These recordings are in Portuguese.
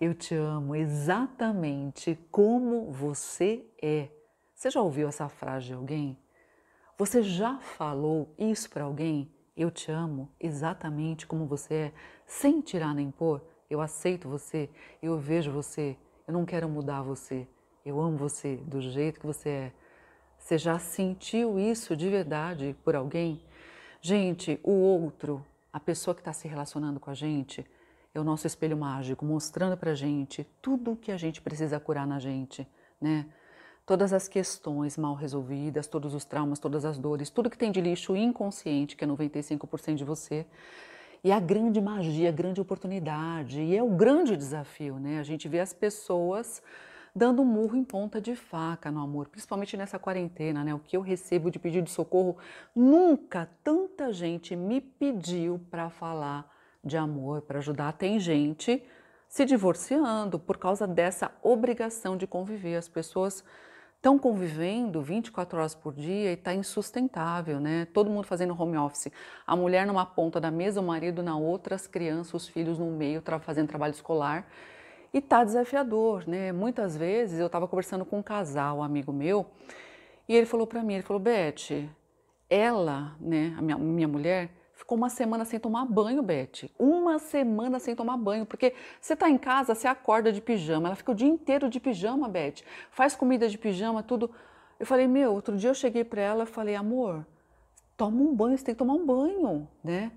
Eu te amo exatamente como você é. Você já ouviu essa frase de alguém? Você já falou isso para alguém? Eu te amo exatamente como você é, sem tirar nem pôr. Eu aceito você, eu vejo você, eu não quero mudar você. Eu amo você do jeito que você é. Você já sentiu isso de verdade por alguém? Gente, o outro, a pessoa que está se relacionando com a gente, é o nosso espelho mágico, mostrando para gente tudo o que a gente precisa curar na gente, né? Todas as questões mal resolvidas, todos os traumas, todas as dores, tudo que tem de lixo inconsciente, que é 95% de você. E a grande magia, a grande oportunidade, e é o grande desafio, né? A gente vê as pessoas dando um murro em ponta de faca no amor, principalmente nessa quarentena, né? O que eu recebo de pedido de socorro, nunca tanta gente me pediu para falar de amor, para ajudar. Tem gente se divorciando por causa dessa obrigação de conviver. As pessoas estão convivendo 24 horas por dia e está insustentável, né? Todo mundo fazendo home office. A mulher numa ponta da mesa, o marido na outra, as crianças, os filhos no meio, tra fazendo trabalho escolar. E tá desafiador, né? Muitas vezes eu estava conversando com um casal, um amigo meu, e ele falou para mim, ele falou, Beth, ela, né, a minha, minha mulher, Ficou uma semana sem tomar banho, Beth. Uma semana sem tomar banho, porque você está em casa, você acorda de pijama, ela fica o dia inteiro de pijama, Beth. Faz comida de pijama, tudo. Eu falei, meu, outro dia eu cheguei para ela e falei, amor, toma um banho, você tem que tomar um banho, né?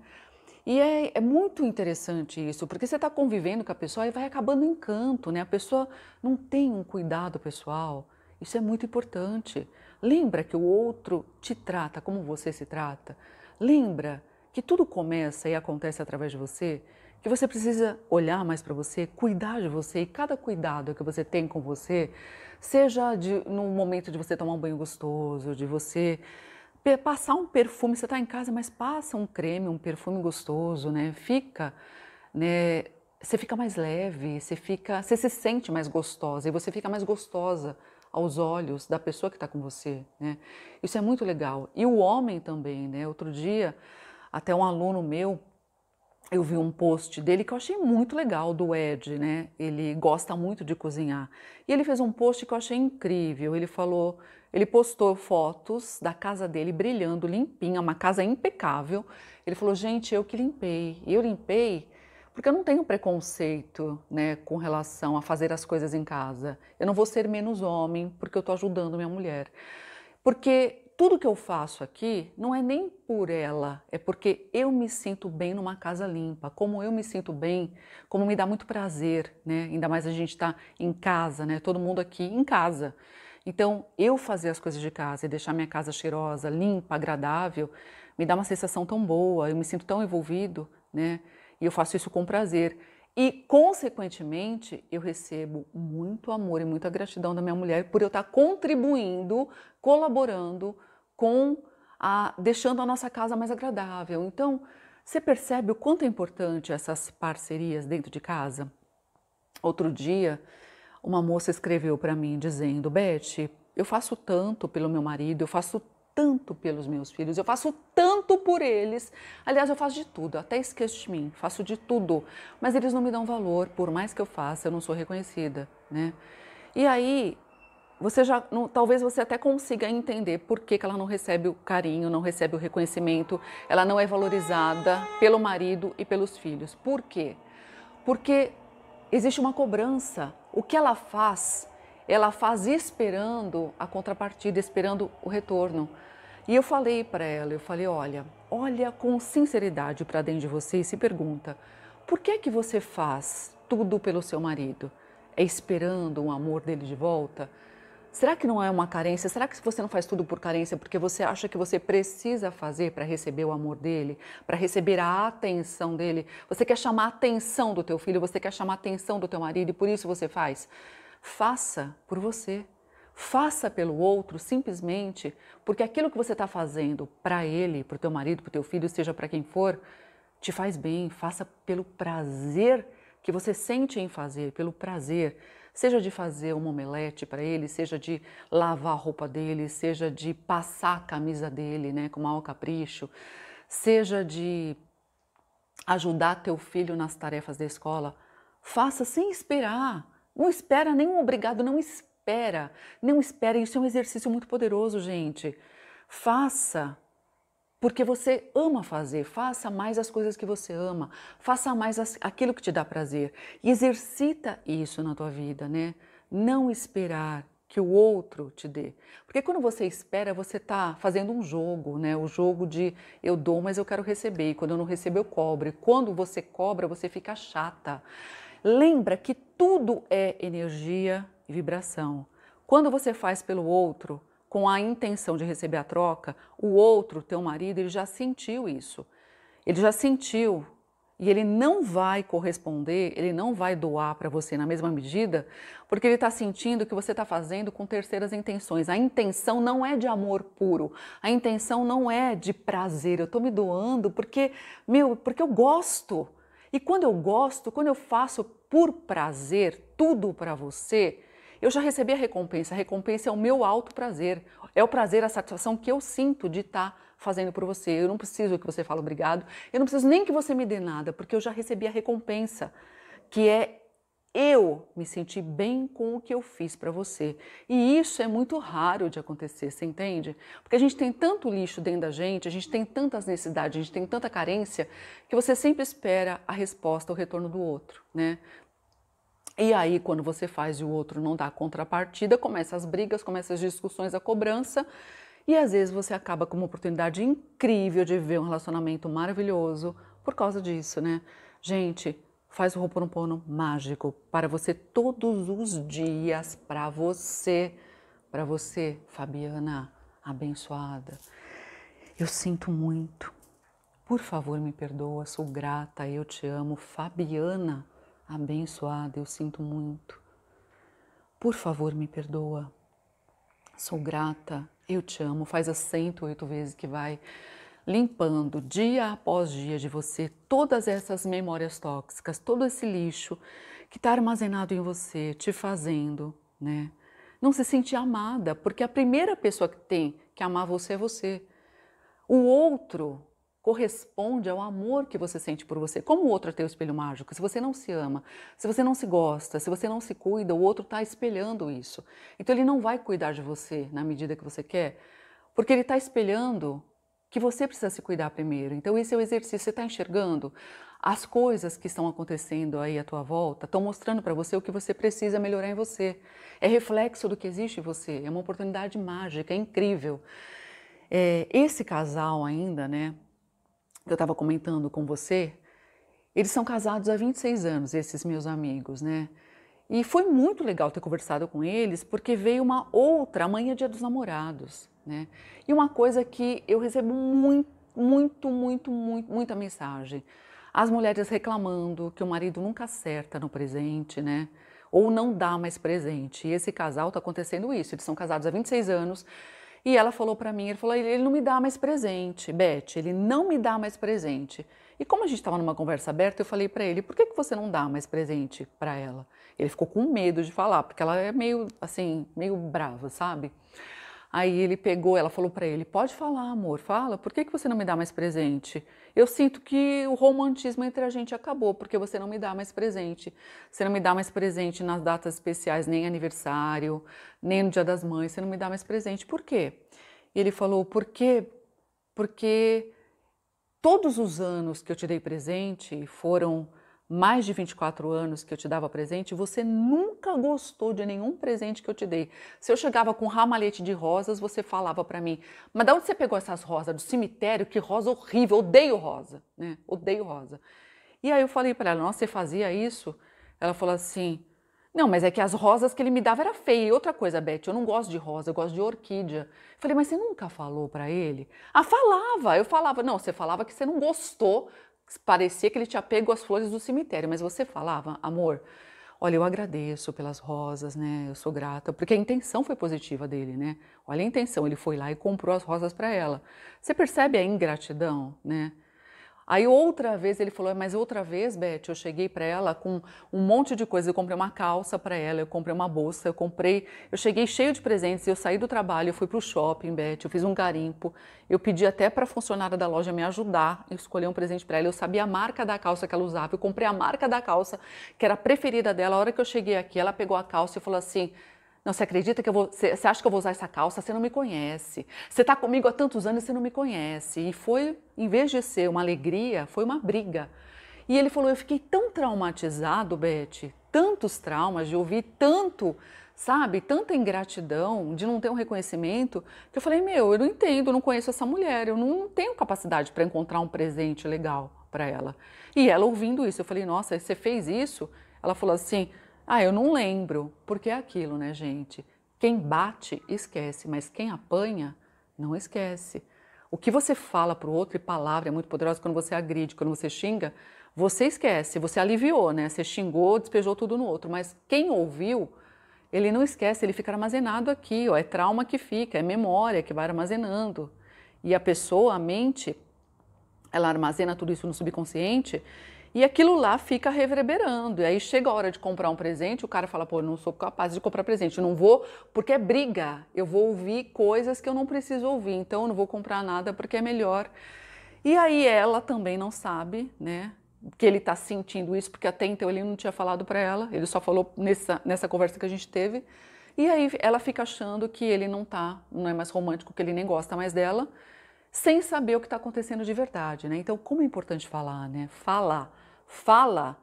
E é, é, muito interessante isso, porque você está convivendo com a pessoa e vai acabando em canto, né? A pessoa não tem um cuidado pessoal. Isso é muito importante. Lembra que o outro te trata como você se trata. Lembra que tudo começa e acontece através de você, que você precisa olhar mais para você, cuidar de você e cada cuidado que você tem com você, seja de, no momento de você tomar um banho gostoso, de você passar um perfume, você está em casa, mas passa um creme, um perfume gostoso, né? Fica, né? Você fica mais leve, você fica, você se sente mais gostosa e você fica mais gostosa aos olhos da pessoa que está com você, né? Isso é muito legal. E o homem também, né? Outro dia até um aluno meu, eu vi um post dele que eu achei muito legal do Ed, né? Ele gosta muito de cozinhar. E ele fez um post que eu achei incrível. Ele falou, ele postou fotos da casa dele brilhando, limpinha, uma casa impecável. Ele falou: "Gente, eu que limpei". E eu limpei porque eu não tenho preconceito, né, com relação a fazer as coisas em casa. Eu não vou ser menos homem porque eu tô ajudando minha mulher. Porque tudo que eu faço aqui não é nem por ela, é porque eu me sinto bem numa casa limpa, como eu me sinto bem, como me dá muito prazer, né? Ainda mais a gente está em casa, né? Todo mundo aqui em casa. Então, eu fazer as coisas de casa e deixar minha casa cheirosa, limpa, agradável, me dá uma sensação tão boa, eu me sinto tão envolvido, né? E eu faço isso com prazer. E, consequentemente, eu recebo muito amor e muita gratidão da minha mulher por eu estar contribuindo, colaborando com a. deixando a nossa casa mais agradável. Então, você percebe o quanto é importante essas parcerias dentro de casa? Outro dia, uma moça escreveu para mim dizendo: Beth, eu faço tanto pelo meu marido, eu faço tanto pelos meus filhos, eu faço tanto por eles. Aliás, eu faço de tudo, até esqueço de mim, faço de tudo. Mas eles não me dão valor, por mais que eu faça, eu não sou reconhecida, né? E aí, você já, não, talvez você até consiga entender por que, que ela não recebe o carinho, não recebe o reconhecimento, ela não é valorizada pelo marido e pelos filhos. Por quê? Porque existe uma cobrança. O que ela faz ela faz esperando a contrapartida, esperando o retorno. E eu falei para ela, eu falei, olha, olha com sinceridade para dentro de você e se pergunta, por que é que você faz tudo pelo seu marido? É esperando um amor dele de volta? Será que não é uma carência? Será que você não faz tudo por carência porque você acha que você precisa fazer para receber o amor dele, para receber a atenção dele? Você quer chamar a atenção do teu filho, você quer chamar a atenção do teu marido e por isso você faz? Faça por você. Faça pelo outro simplesmente porque aquilo que você está fazendo para ele, para o teu marido, para o teu filho, seja para quem for, te faz bem. Faça pelo prazer que você sente em fazer, pelo prazer. Seja de fazer um omelete para ele, seja de lavar a roupa dele, seja de passar a camisa dele né, com maior capricho, seja de ajudar teu filho nas tarefas da escola. Faça sem esperar. Não espera nenhum obrigado, não espera. Não espera. Isso é um exercício muito poderoso, gente. Faça porque você ama fazer, faça mais as coisas que você ama, faça mais as, aquilo que te dá prazer e exercita isso na tua vida, né? Não esperar que o outro te dê. Porque quando você espera, você está fazendo um jogo, né? O jogo de eu dou, mas eu quero receber, e quando eu não recebo eu cobro. E quando você cobra, você fica chata. Lembra que tudo é energia e vibração. Quando você faz pelo outro com a intenção de receber a troca, o outro, teu marido, ele já sentiu isso. Ele já sentiu e ele não vai corresponder, ele não vai doar para você na mesma medida, porque ele está sentindo que você está fazendo com terceiras intenções. A intenção não é de amor puro, a intenção não é de prazer. Eu estou me doando porque, meu, porque eu gosto. E quando eu gosto, quando eu faço por prazer tudo para você, eu já recebi a recompensa. A recompensa é o meu alto prazer. É o prazer, a satisfação que eu sinto de estar tá fazendo por você. Eu não preciso que você fale obrigado. Eu não preciso nem que você me dê nada, porque eu já recebi a recompensa, que é eu me senti bem com o que eu fiz para você. E isso é muito raro de acontecer, você entende? Porque a gente tem tanto lixo dentro da gente, a gente tem tantas necessidades, a gente tem tanta carência, que você sempre espera a resposta, o retorno do outro, né? E aí, quando você faz e o outro não dá contrapartida, começam as brigas, começam as discussões, a cobrança. E às vezes você acaba com uma oportunidade incrível de viver um relacionamento maravilhoso por causa disso, né? Gente, faz o Ho'oponopono mágico para você todos os dias, para você, para você, Fabiana abençoada. Eu sinto muito. Por favor, me perdoa, sou grata, eu te amo, Fabiana abençoada, eu sinto muito. Por favor, me perdoa. Sou grata, eu te amo. Faz as 108 vezes que vai limpando dia após dia de você todas essas memórias tóxicas, todo esse lixo que está armazenado em você, te fazendo, né? Não se sentir amada, porque a primeira pessoa que tem que amar você é você. O outro corresponde ao amor que você sente por você. Como o outro é teu espelho mágico? Se você não se ama, se você não se gosta, se você não se cuida, o outro está espelhando isso. Então ele não vai cuidar de você na medida que você quer, porque ele está espelhando que você precisa se cuidar primeiro. Então, esse é o exercício. Você está enxergando as coisas que estão acontecendo aí à tua volta, estão mostrando para você o que você precisa melhorar em você. É reflexo do que existe em você. É uma oportunidade mágica, é incrível. É, esse casal ainda, né? Que eu estava comentando com você, eles são casados há 26 anos, esses meus amigos, né? E foi muito legal ter conversado com eles, porque veio uma outra amanhã é Dia dos Namorados. Né? E uma coisa que eu recebo muito, muito, muito, muito, muita mensagem. As mulheres reclamando que o marido nunca acerta no presente, né? Ou não dá mais presente. E esse casal está acontecendo isso. Eles são casados há 26 anos. E ela falou para mim, ele falou, ele não me dá mais presente, Beth, ele não me dá mais presente. E como a gente estava numa conversa aberta, eu falei para ele, por que, que você não dá mais presente para ela? Ele ficou com medo de falar, porque ela é meio, assim, meio brava, sabe? Aí ele pegou, ela falou para ele: Pode falar, amor, fala, por que, que você não me dá mais presente? Eu sinto que o romantismo entre a gente acabou, porque você não me dá mais presente. Você não me dá mais presente nas datas especiais, nem aniversário, nem no Dia das Mães, você não me dá mais presente. Por quê? Ele falou: Por quê? Porque todos os anos que eu te dei presente foram mais de 24 anos que eu te dava presente, você nunca gostou de nenhum presente que eu te dei. Se eu chegava com um ramalhete de rosas, você falava para mim: "Mas de onde você pegou essas rosas? Do cemitério? Que rosa horrível! Odeio rosa, né? Odeio rosa". E aí eu falei para ela: "Nossa, você fazia isso?" Ela falou assim: "Não, mas é que as rosas que ele me dava era feia. E outra coisa, Beth, eu não gosto de rosa, eu gosto de orquídea". Eu falei: "Mas você nunca falou para ele?" Ah, falava. Eu falava: "Não, você falava que você não gostou parecia que ele tinha pego as flores do cemitério, mas você falava, amor, olha, eu agradeço pelas rosas, né? Eu sou grata, porque a intenção foi positiva dele, né? Olha a intenção, ele foi lá e comprou as rosas para ela. Você percebe a ingratidão, né? Aí outra vez ele falou, é, mas outra vez, Beth, eu cheguei para ela com um monte de coisa. Eu comprei uma calça para ela, eu comprei uma bolsa, eu comprei. Eu cheguei cheio de presentes. Eu saí do trabalho, eu fui para o shopping, Beth, eu fiz um garimpo. Eu pedi até para a funcionária da loja me ajudar a escolher um presente para ela. Eu sabia a marca da calça que ela usava. Eu comprei a marca da calça que era a preferida dela. A hora que eu cheguei aqui, ela pegou a calça e falou assim. Não, você acredita que eu vou. Você, você acha que eu vou usar essa calça? Você não me conhece. Você está comigo há tantos anos e você não me conhece. E foi, em vez de ser uma alegria, foi uma briga. E ele falou: Eu fiquei tão traumatizado, Beth, tantos traumas, de ouvir tanto, sabe, tanta ingratidão, de não ter um reconhecimento, que eu falei: Meu, eu não entendo, eu não conheço essa mulher, eu não, não tenho capacidade para encontrar um presente legal para ela. E ela ouvindo isso, eu falei: Nossa, você fez isso? Ela falou assim: ah, eu não lembro, porque é aquilo, né, gente? Quem bate esquece, mas quem apanha não esquece. O que você fala para o outro, e palavra é muito poderosa, quando você agride, quando você xinga, você esquece, você aliviou, né? Você xingou, despejou tudo no outro, mas quem ouviu, ele não esquece, ele fica armazenado aqui, ó, é trauma que fica, é memória que vai armazenando. E a pessoa, a mente, ela armazena tudo isso no subconsciente e aquilo lá fica reverberando. E aí chega a hora de comprar um presente, o cara fala: pô, não sou capaz de comprar presente, não vou, porque é briga. Eu vou ouvir coisas que eu não preciso ouvir, então eu não vou comprar nada porque é melhor. E aí ela também não sabe, né? Que ele está sentindo isso, porque até então ele não tinha falado para ela, ele só falou nessa, nessa conversa que a gente teve. E aí ela fica achando que ele não tá, não é mais romântico, que ele nem gosta mais dela sem saber o que está acontecendo de verdade, né? Então, como é importante falar, né? Fala, fala.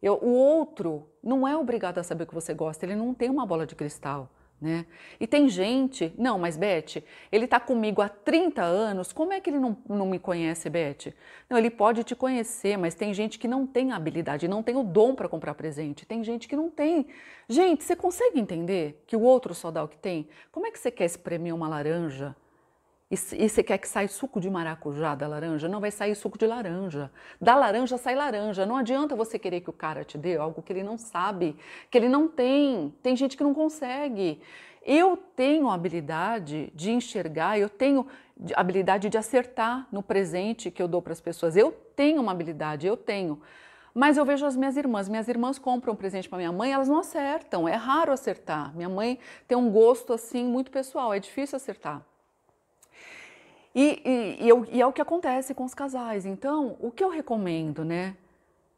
Eu, o outro não é obrigado a saber o que você gosta, ele não tem uma bola de cristal. Né? E tem gente, não, mas Beth, ele está comigo há 30 anos, como é que ele não, não me conhece, Beth? Não, ele pode te conhecer, mas tem gente que não tem habilidade, não tem o dom para comprar presente, tem gente que não tem. Gente, você consegue entender que o outro só dá o que tem? Como é que você quer espremer uma laranja e, e você quer que saia suco de maracujá da laranja? Não vai sair suco de laranja. Da laranja sai laranja. Não adianta você querer que o cara te dê algo que ele não sabe, que ele não tem. Tem gente que não consegue. Eu tenho a habilidade de enxergar, eu tenho a habilidade de acertar no presente que eu dou para as pessoas. Eu tenho uma habilidade, eu tenho. Mas eu vejo as minhas irmãs. Minhas irmãs compram um presente para minha mãe, elas não acertam. É raro acertar. Minha mãe tem um gosto assim muito pessoal, é difícil acertar. E, e, e, e é o que acontece com os casais. Então, o que eu recomendo, né?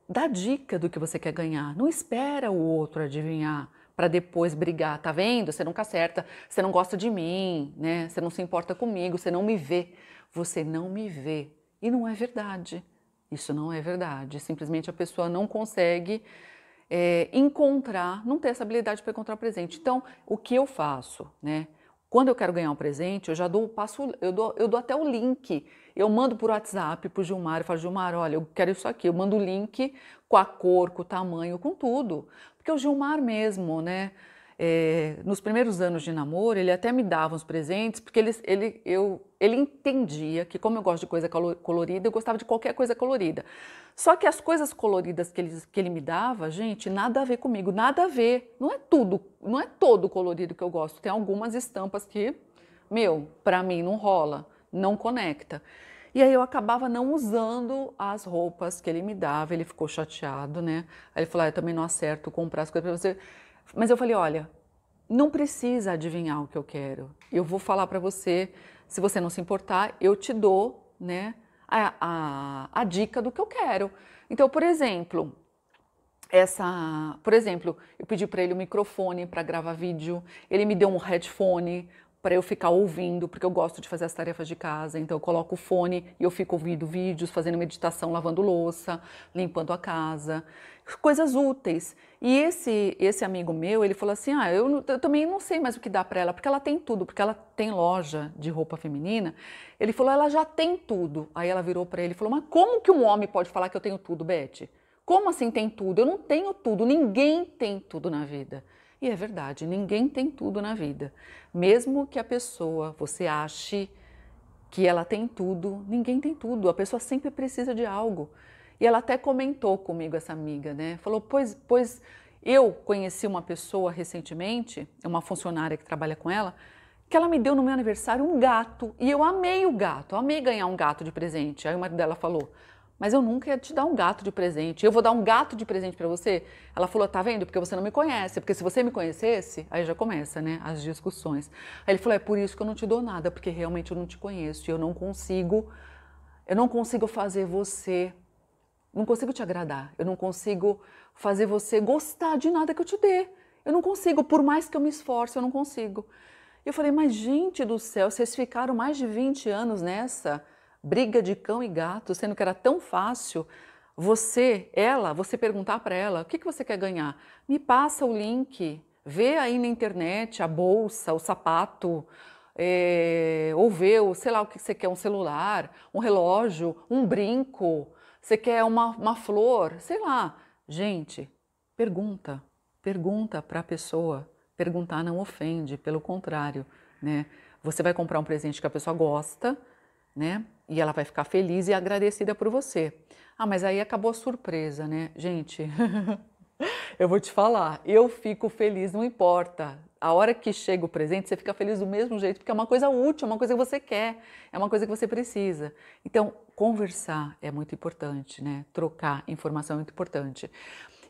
Dá dica do que você quer ganhar. Não espera o outro adivinhar para depois brigar. Tá vendo? Você nunca acerta, você não gosta de mim, né? Você não se importa comigo, você não me vê. Você não me vê. E não é verdade. Isso não é verdade. Simplesmente a pessoa não consegue é, encontrar, não ter essa habilidade para encontrar o presente. Então, o que eu faço, né? Quando eu quero ganhar um presente, eu já dou o passo, eu dou, eu dou até o link. Eu mando por WhatsApp para o Gilmar e falo, Gilmar, olha, eu quero isso aqui. Eu mando o link com a cor, com o tamanho, com tudo. Porque o Gilmar mesmo, né? é, nos primeiros anos de namoro, ele até me dava uns presentes, porque ele, ele, eu, ele entendia que, como eu gosto de coisa colorida, eu gostava de qualquer coisa colorida. Só que as coisas coloridas que ele, que ele me dava, gente, nada a ver comigo, nada a ver. Não é tudo, não é todo colorido que eu gosto. Tem algumas estampas que, meu, para mim não rola, não conecta. E aí eu acabava não usando as roupas que ele me dava, ele ficou chateado, né? Aí ele falou: ah, eu também não acerto comprar as coisas para você. Mas eu falei: olha, não precisa adivinhar o que eu quero. Eu vou falar para você, se você não se importar, eu te dou né, a, a, a, dica do que eu quero. Então, por exemplo, essa, por exemplo, eu pedi para ele um microfone para gravar vídeo, ele me deu um headphone para eu ficar ouvindo, porque eu gosto de fazer as tarefas de casa. Então eu coloco o fone e eu fico ouvindo vídeos, fazendo meditação, lavando louça, limpando a casa, coisas úteis. E esse esse amigo meu, ele falou assim: "Ah, eu, eu também não sei mais o que dá para ela, porque ela tem tudo, porque ela tem loja de roupa feminina". Ele falou: "Ela já tem tudo". Aí ela virou para ele e falou: "Mas como que um homem pode falar que eu tenho tudo, Beth?" Como assim tem tudo? Eu não tenho tudo, ninguém tem tudo na vida. E é verdade, ninguém tem tudo na vida. Mesmo que a pessoa você ache que ela tem tudo, ninguém tem tudo. A pessoa sempre precisa de algo. E ela até comentou comigo essa amiga, né? Falou: "Pois, pois eu conheci uma pessoa recentemente, é uma funcionária que trabalha com ela, que ela me deu no meu aniversário um gato e eu amei o gato, amei ganhar um gato de presente". Aí o marido dela falou: mas eu nunca ia te dar um gato de presente. Eu vou dar um gato de presente para você? Ela falou: tá vendo? Porque você não me conhece. Porque se você me conhecesse, aí já começa, né? As discussões. Aí ele falou: é por isso que eu não te dou nada, porque realmente eu não te conheço e eu não consigo, eu não consigo fazer você, não consigo te agradar. Eu não consigo fazer você gostar de nada que eu te dê. Eu não consigo, por mais que eu me esforce, eu não consigo. Eu falei: mas gente do céu, vocês ficaram mais de 20 anos nessa? briga de cão e gato, sendo que era tão fácil você, ela, você perguntar para ela o que, que você quer ganhar? Me passa o link, vê aí na internet a bolsa, o sapato, é, ou vê, o, sei lá o que você quer, um celular, um relógio, um brinco, você quer uma, uma flor, sei lá. Gente, pergunta, pergunta para a pessoa. Perguntar não ofende, pelo contrário, né? Você vai comprar um presente que a pessoa gosta, né? e ela vai ficar feliz e agradecida por você. Ah, mas aí acabou a surpresa, né? Gente, eu vou te falar, eu fico feliz, não importa. A hora que chega o presente, você fica feliz do mesmo jeito, porque é uma coisa útil, é uma coisa que você quer, é uma coisa que você precisa. Então, conversar é muito importante, né? Trocar informação é muito importante.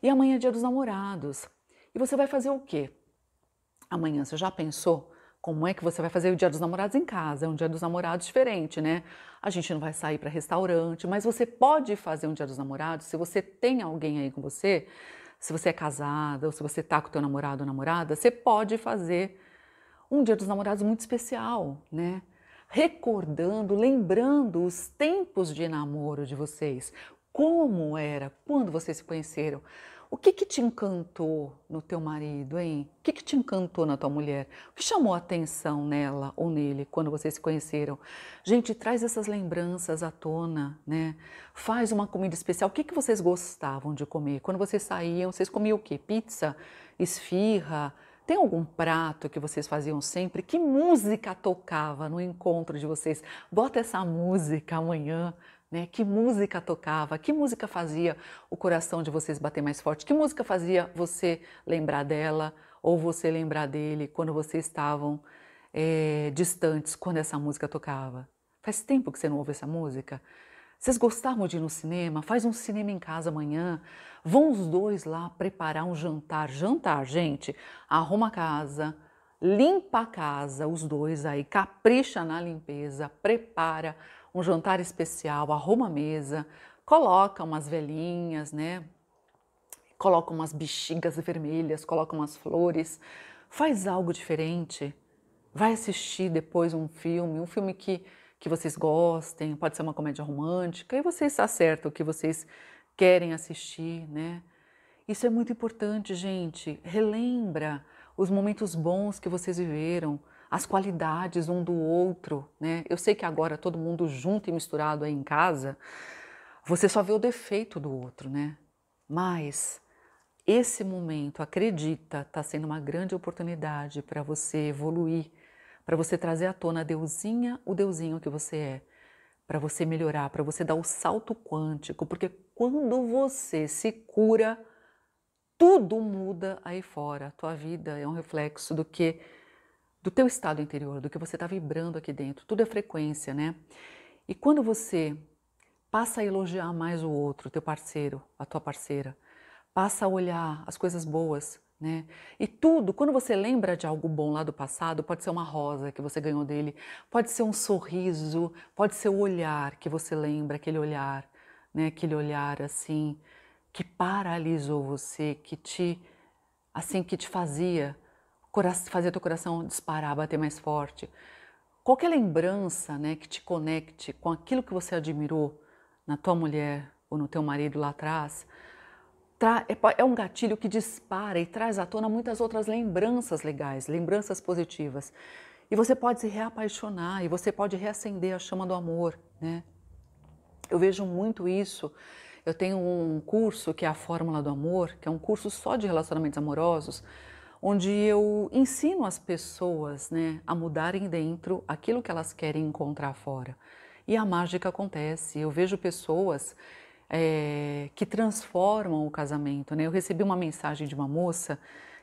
E amanhã é dia dos namorados. E você vai fazer o quê? Amanhã você já pensou como é que você vai fazer o Dia dos Namorados em casa? É um Dia dos Namorados diferente, né? A gente não vai sair para restaurante, mas você pode fazer um Dia dos Namorados se você tem alguém aí com você, se você é casada ou se você tá com teu namorado ou namorada, você pode fazer um Dia dos Namorados muito especial, né? Recordando, lembrando os tempos de namoro de vocês. Como era, quando vocês se conheceram, o que, que te encantou no teu marido, hein? O que, que te encantou na tua mulher? O que chamou a atenção nela ou nele quando vocês se conheceram? Gente, traz essas lembranças à tona, né? Faz uma comida especial. O que, que vocês gostavam de comer? Quando vocês saíam, vocês comiam o quê? Pizza? Esfirra? Tem algum prato que vocês faziam sempre? Que música tocava no encontro de vocês? Bota essa música amanhã. Né? Que música tocava? Que música fazia o coração de vocês bater mais forte? Que música fazia você lembrar dela ou você lembrar dele quando vocês estavam é, distantes, quando essa música tocava? Faz tempo que você não ouve essa música? Vocês gostaram de ir no cinema? Faz um cinema em casa amanhã. Vão os dois lá preparar um jantar. Jantar, gente, arruma a casa, limpa a casa, os dois aí, capricha na limpeza, prepara um jantar especial, arruma a mesa, coloca umas velhinhas, né? Coloca umas bexigas vermelhas, coloca umas flores, faz algo diferente. Vai assistir depois um filme, um filme que que vocês gostem, pode ser uma comédia romântica, e vocês acertam o que vocês querem assistir, né? Isso é muito importante, gente. Relembra os momentos bons que vocês viveram, as qualidades um do outro, né? Eu sei que agora todo mundo junto e misturado aí em casa, você só vê o defeito do outro, né? Mas esse momento, acredita, está sendo uma grande oportunidade para você evoluir, para você trazer à tona a deusinha, o deusinho que você é, para você melhorar, para você dar o salto quântico, porque quando você se cura, tudo muda aí fora. A tua vida é um reflexo do que do teu estado interior, do que você está vibrando aqui dentro. Tudo é frequência, né? E quando você passa a elogiar mais o outro, teu parceiro, a tua parceira, passa a olhar as coisas boas, né? E tudo, quando você lembra de algo bom lá do passado, pode ser uma rosa que você ganhou dele, pode ser um sorriso, pode ser o olhar que você lembra, aquele olhar, né? Aquele olhar assim que paralisou você, que te assim que te fazia fazer teu coração disparar, bater mais forte. Qualquer lembrança, né, que te conecte com aquilo que você admirou na tua mulher ou no teu marido lá atrás, é, é um gatilho que dispara e traz à tona muitas outras lembranças legais, lembranças positivas. E você pode se reapaixonar e você pode reacender a chama do amor, né? Eu vejo muito isso. Eu tenho um curso que é a Fórmula do Amor, que é um curso só de relacionamentos amorosos, onde eu ensino as pessoas, né, a mudarem dentro aquilo que elas querem encontrar fora. E a mágica acontece. Eu vejo pessoas é, que transformam o casamento. Né? Eu recebi uma mensagem de uma moça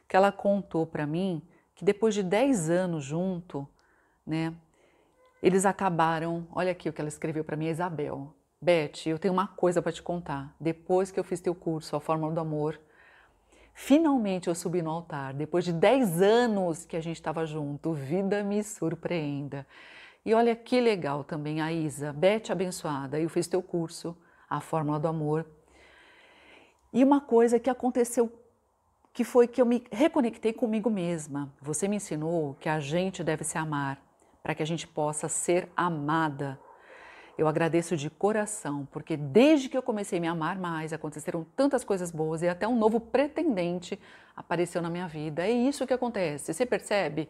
que ela contou para mim que depois de 10 anos junto, né, eles acabaram. Olha aqui o que ela escreveu para mim, a é Isabel. Beth, eu tenho uma coisa para te contar. Depois que eu fiz teu curso, A Fórmula do Amor, finalmente eu subi no altar. Depois de 10 anos que a gente estava junto, vida me surpreenda. E olha que legal também, a Isa. Beth abençoada, eu fiz teu curso a fórmula do amor. E uma coisa que aconteceu que foi que eu me reconectei comigo mesma. Você me ensinou que a gente deve se amar para que a gente possa ser amada. Eu agradeço de coração, porque desde que eu comecei a me amar mais, aconteceram tantas coisas boas e até um novo pretendente apareceu na minha vida. É isso que acontece. Você percebe?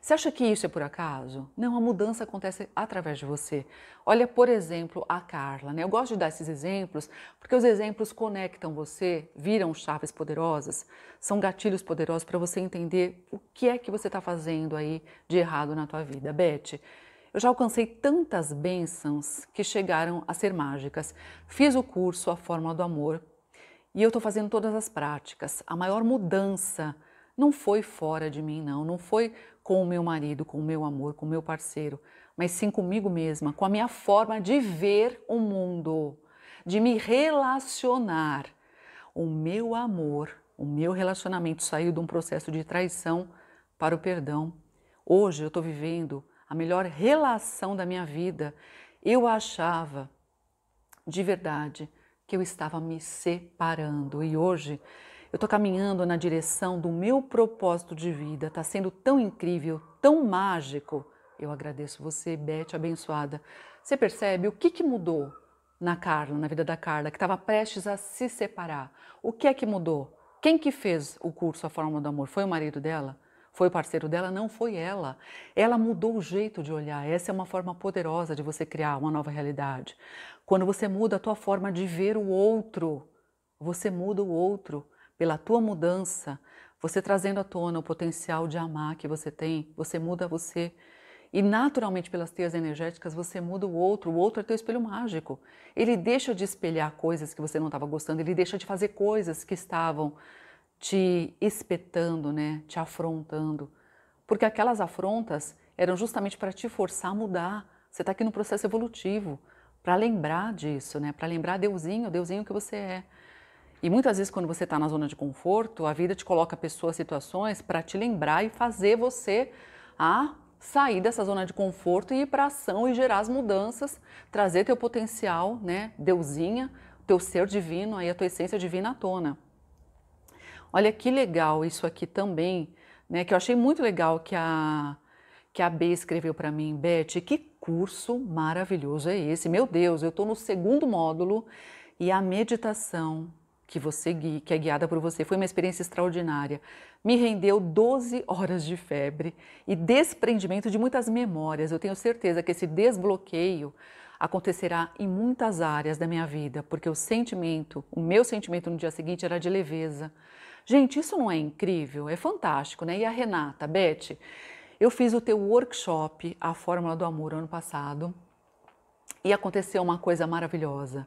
Você acha que isso é por acaso? Não, a mudança acontece através de você. Olha, por exemplo, a Carla. Né? Eu gosto de dar esses exemplos porque os exemplos conectam você, viram chaves poderosas, são gatilhos poderosos para você entender o que é que você está fazendo aí de errado na tua vida. Beth, eu já alcancei tantas bênçãos que chegaram a ser mágicas. Fiz o curso A Forma do Amor e eu estou fazendo todas as práticas. A maior mudança não foi fora de mim, não. Não foi com o meu marido, com o meu amor, com o meu parceiro, mas sim comigo mesma, com a minha forma de ver o mundo, de me relacionar. O meu amor, o meu relacionamento saiu de um processo de traição para o perdão. Hoje eu estou vivendo a melhor relação da minha vida. Eu achava de verdade que eu estava me separando e hoje eu estou caminhando na direção do meu propósito de vida, está sendo tão incrível, tão mágico. Eu agradeço você, Beth, abençoada. Você percebe o que, que mudou na Carla, na vida da Carla, que estava prestes a se separar? O que é que mudou? Quem que fez o curso A Fórmula do Amor? Foi o marido dela? Foi o parceiro dela? Não, foi ela. Ela mudou o jeito de olhar. Essa é uma forma poderosa de você criar uma nova realidade. Quando você muda a tua forma de ver o outro, você muda o outro pela tua mudança, você trazendo à tona o potencial de amar que você tem, você muda você. E naturalmente, pelas teias energéticas, você muda o outro. O outro é teu espelho mágico. Ele deixa de espelhar coisas que você não estava gostando, ele deixa de fazer coisas que estavam te espetando, né? te afrontando. Porque aquelas afrontas eram justamente para te forçar a mudar. Você está aqui no processo evolutivo, para lembrar disso, né? para lembrar Deusinho, Deusinho que você é. E muitas vezes, quando você está na zona de conforto, a vida te coloca pessoas, situações para te lembrar e fazer você a sair dessa zona de conforto e ir para ação e gerar as mudanças, trazer teu potencial, né, deusinha, teu ser divino, aí a tua essência divina à tona. Olha que legal isso aqui também, né, que eu achei muito legal que a que a B escreveu para mim, Beth, que curso maravilhoso é esse? Meu Deus, eu estou no segundo módulo e a meditação que você que é guiada por você. Foi uma experiência extraordinária. Me rendeu 12 horas de febre e desprendimento de muitas memórias. Eu tenho certeza que esse desbloqueio acontecerá em muitas áreas da minha vida, porque o sentimento, o meu sentimento no dia seguinte era de leveza. Gente, isso não é incrível? É fantástico, né? E a Renata, Beth, eu fiz o teu workshop A Fórmula do Amor ano passado e aconteceu uma coisa maravilhosa.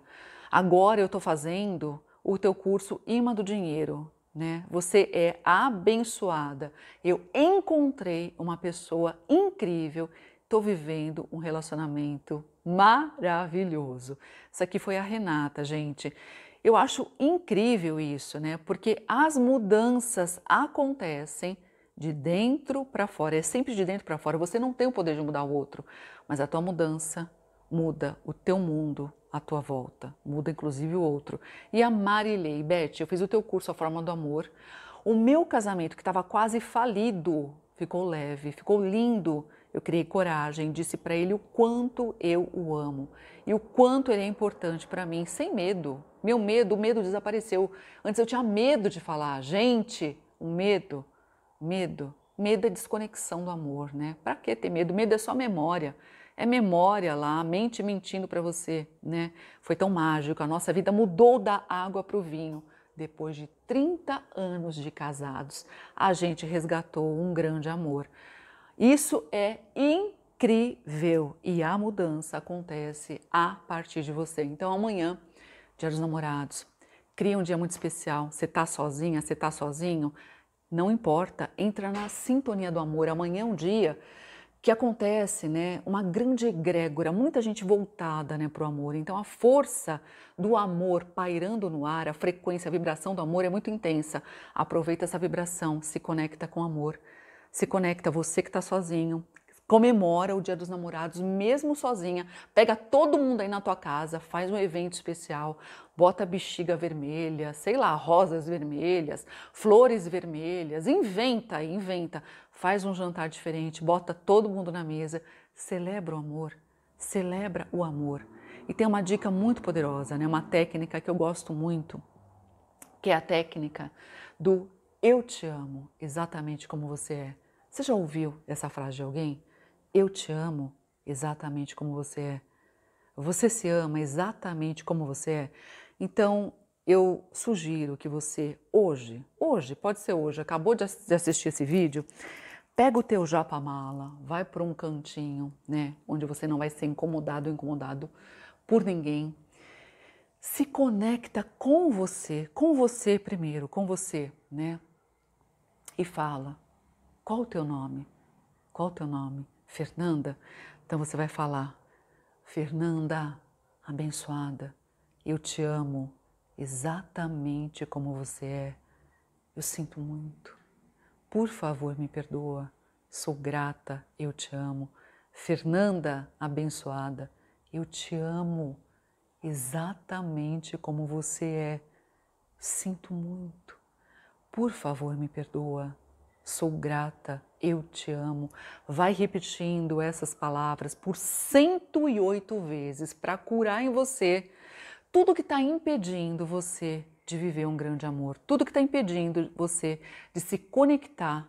Agora eu estou fazendo o teu curso Ima do Dinheiro, né? Você é abençoada. Eu encontrei uma pessoa incrível, estou vivendo um relacionamento maravilhoso. Isso aqui foi a Renata, gente. Eu acho incrível isso, né? Porque as mudanças acontecem de dentro para fora. É sempre de dentro para fora. Você não tem o poder de mudar o outro, mas a tua mudança muda o teu mundo, à tua volta, muda inclusive o outro. E a Marilei, Beth, eu fiz o teu curso A Forma do Amor. O meu casamento, que estava quase falido, ficou leve, ficou lindo. Eu criei coragem, disse para ele o quanto eu o amo e o quanto ele é importante para mim, sem medo. Meu medo, o medo desapareceu. Antes eu tinha medo de falar, gente, o medo, medo, medo é desconexão do amor, né? Para que ter medo? Medo é só memória é memória lá, a mente mentindo para você, né? Foi tão mágico, a nossa vida mudou da água para o vinho. Depois de 30 anos de casados, a gente resgatou um grande amor. Isso é incrível e a mudança acontece a partir de você. Então amanhã, Dia dos Namorados, cria um dia muito especial. Você tá sozinha, você tá sozinho, não importa, entra na sintonia do amor. Amanhã é um dia que acontece, né, uma grande egrégora, muita gente voltada, né, para o amor. Então a força do amor pairando no ar, a frequência, a vibração do amor é muito intensa. Aproveita essa vibração, se conecta com o amor, se conecta você que está sozinho, comemora o Dia dos Namorados mesmo sozinha, pega todo mundo aí na tua casa, faz um evento especial, bota bexiga vermelha, sei lá, rosas vermelhas, flores vermelhas, inventa, inventa, faz um jantar diferente, bota todo mundo na mesa, celebra o amor, celebra o amor. E tem uma dica muito poderosa, né? uma técnica que eu gosto muito, que é a técnica do eu te amo exatamente como você é. Você já ouviu essa frase de alguém? Eu te amo exatamente como você é. Você se ama exatamente como você é. Então, eu sugiro que você hoje, hoje, pode ser hoje, acabou de assistir esse vídeo, Pega o teu japa-mala, vai para um cantinho, né, onde você não vai ser incomodado ou incomodado por ninguém. Se conecta com você, com você primeiro, com você, né? E fala: "Qual o teu nome? Qual o teu nome? Fernanda?" Então você vai falar: "Fernanda, abençoada, eu te amo exatamente como você é. Eu sinto muito. Por favor, me perdoa. Sou grata, eu te amo. Fernanda abençoada, eu te amo exatamente como você é. Sinto muito. Por favor, me perdoa. Sou grata, eu te amo. Vai repetindo essas palavras por 108 vezes para curar em você tudo que está impedindo você de viver um grande amor. Tudo que está impedindo você de se conectar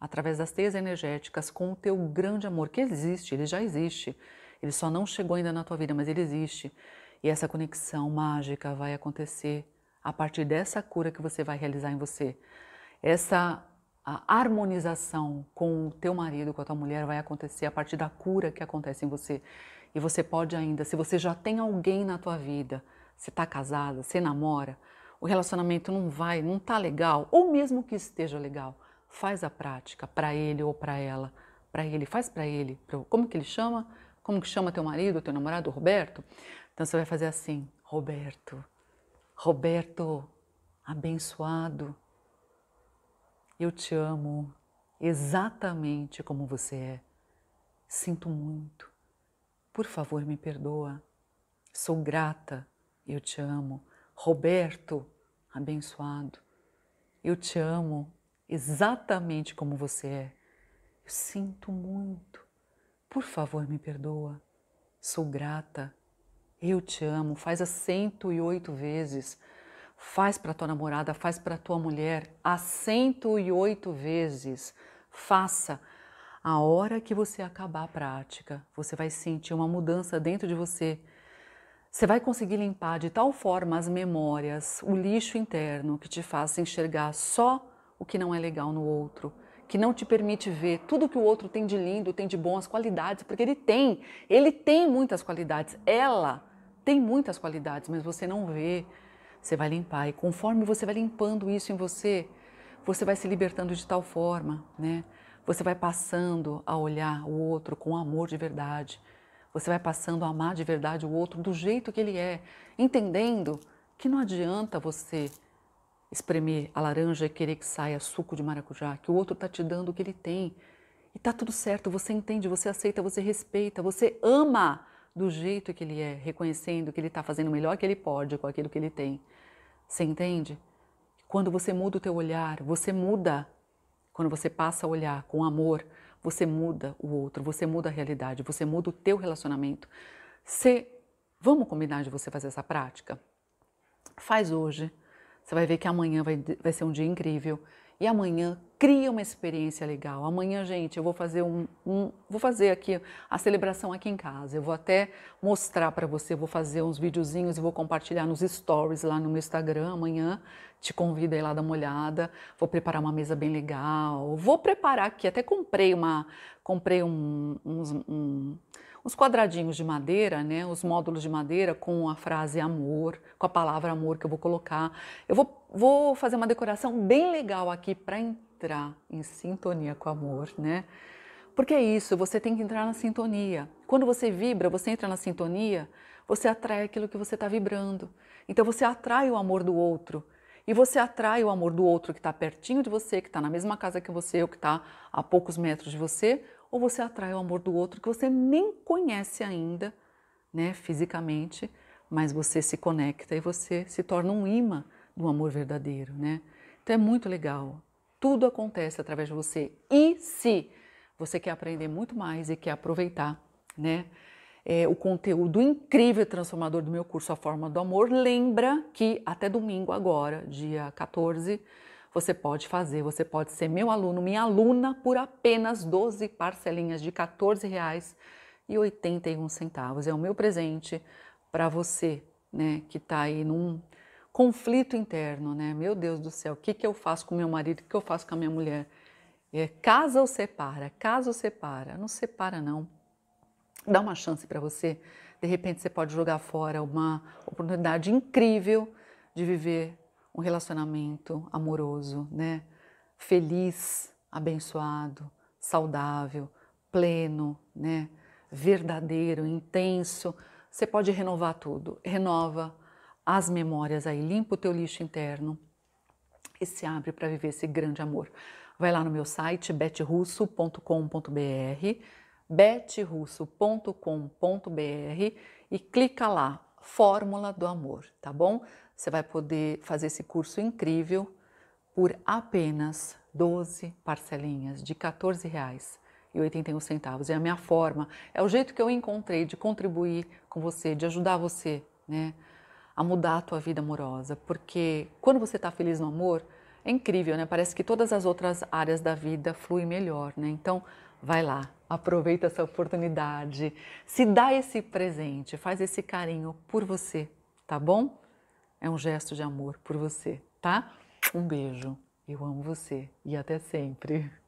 através das teias energéticas com o teu grande amor, que existe, ele já existe. Ele só não chegou ainda na tua vida, mas ele existe. E essa conexão mágica vai acontecer a partir dessa cura que você vai realizar em você. Essa harmonização com o teu marido, com a tua mulher, vai acontecer a partir da cura que acontece em você. E você pode ainda, se você já tem alguém na tua vida, se está casada, se namora, o relacionamento não vai, não tá legal, ou mesmo que esteja legal, faz a prática para ele ou para ela, para ele, faz para ele, pro, como que ele chama? Como que chama teu marido, teu namorado, Roberto? Então você vai fazer assim, Roberto, Roberto, abençoado, eu te amo exatamente como você é. Sinto muito. Por favor, me perdoa. Sou grata. Eu te amo. Roberto, abençoado, eu te amo exatamente como você é. Eu sinto muito. Por favor, me perdoa. Sou grata. Eu te amo. Faz a 108 vezes. Faz para tua namorada, faz para tua mulher a 108 vezes. Faça. A hora que você acabar a prática, você vai sentir uma mudança dentro de você você vai conseguir limpar de tal forma as memórias, o lixo interno que te faz enxergar só o que não é legal no outro, que não te permite ver tudo que o outro tem de lindo, tem de bom, as qualidades, porque ele tem, ele tem muitas qualidades, ela tem muitas qualidades, mas você não vê. Você vai limpar e conforme você vai limpando isso em você, você vai se libertando de tal forma, né? Você vai passando a olhar o outro com amor de verdade, você vai passando a amar de verdade o outro do jeito que ele é, entendendo que não adianta você espremer a laranja e querer que saia suco de maracujá, que o outro está te dando o que ele tem. E está tudo certo, você entende, você aceita, você respeita, você ama do jeito que ele é, reconhecendo que ele está fazendo o melhor que ele pode com aquilo que ele tem. Você entende? Quando você muda o teu olhar, você muda. Quando você passa a olhar com amor, você muda o outro, você muda a realidade, você muda o teu relacionamento. Se vamos combinar de você fazer essa prática? Faz hoje. Você vai ver que amanhã vai, vai ser um dia incrível. E amanhã cria uma experiência legal. Amanhã, gente, eu vou fazer um, um vou fazer aqui a celebração aqui em casa. Eu vou até mostrar para você, vou fazer uns videozinhos e vou compartilhar nos stories lá no meu Instagram amanhã. Te convido aí lá dar uma olhada. Vou preparar uma mesa bem legal. Vou preparar aqui, até comprei uma, comprei um, uns, um, uns quadradinhos de madeira, né? Os módulos de madeira com a frase amor, com a palavra amor que eu vou colocar. Eu vou, vou fazer uma decoração bem legal aqui para entrar em sintonia com o amor, né? Porque é isso, você tem que entrar na sintonia. Quando você vibra, você entra na sintonia, você atrai aquilo que você está vibrando. Então você atrai o amor do outro. E você atrai o amor do outro que está pertinho de você, que está na mesma casa que você, ou que está a poucos metros de você, ou você atrai o amor do outro que você nem conhece ainda, né, fisicamente, mas você se conecta e você se torna um imã do amor verdadeiro, né? Então é muito legal. Tudo acontece através de você. E se você quer aprender muito mais e quer aproveitar, né? É, o conteúdo incrível e transformador do meu curso A Forma do Amor, lembra que até domingo agora, dia 14, você pode fazer, você pode ser meu aluno, minha aluna por apenas 12 parcelinhas de R$14,81. É o meu presente para você, né, que está aí num conflito interno, né? Meu Deus do céu, o que, que eu faço com meu marido? O que eu faço com a minha mulher? É, casa ou separa? Casa ou separa? Não separa, não. Dá uma chance para você. De repente, você pode jogar fora uma oportunidade incrível de viver um relacionamento amoroso, né? Feliz, abençoado, saudável, pleno, né? Verdadeiro, intenso. Você pode renovar tudo. Renova as memórias aí, limpa o teu lixo interno e se abre para viver esse grande amor. Vai lá no meu site betrusso.com.br, betrusso.com.br e clica lá, Fórmula do Amor, tá bom? Você vai poder fazer esse curso incrível por apenas 12 parcelinhas de R$ 14,00 e centavos. É a minha forma, é o jeito que eu encontrei de contribuir com você, de ajudar você, né? a mudar a tua vida amorosa, porque quando você está feliz no amor, é incrível, né? Parece que todas as outras áreas da vida fluem melhor, né? Então, vai lá, aproveita essa oportunidade, se dá esse presente, faz esse carinho por você, tá bom? É um gesto de amor por você, tá? Um beijo, eu amo você e até sempre.